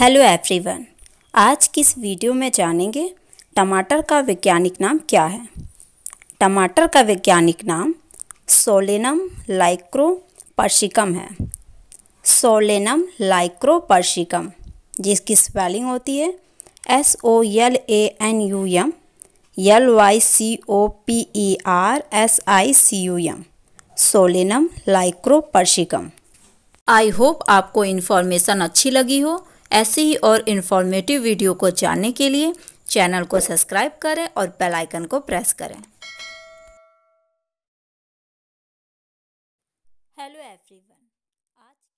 hello everyone आज की इस वीडियो में जानेंगे टमाटर का वैज्ञानिक नाम क्या है टमाटर का वैज्ञानिक नाम सोलेनम लाइक्रोपर्शिकम है सोलेनम लाइक्रोपर्शिकम जिसकी स्पेलिंग होती है S O L A N U M L Y C O P E R S I C U M solanum lycopersicum I hope आपको इन्फॉर्मेशन अच्छी लगी हो ऐसे ही और इन्फॉर्मेटिव वीडियो को जानने के लिए चैनल को सब्सक्राइब करें और बेल आइकन को प्रेस करें हेलो एवरीवन आज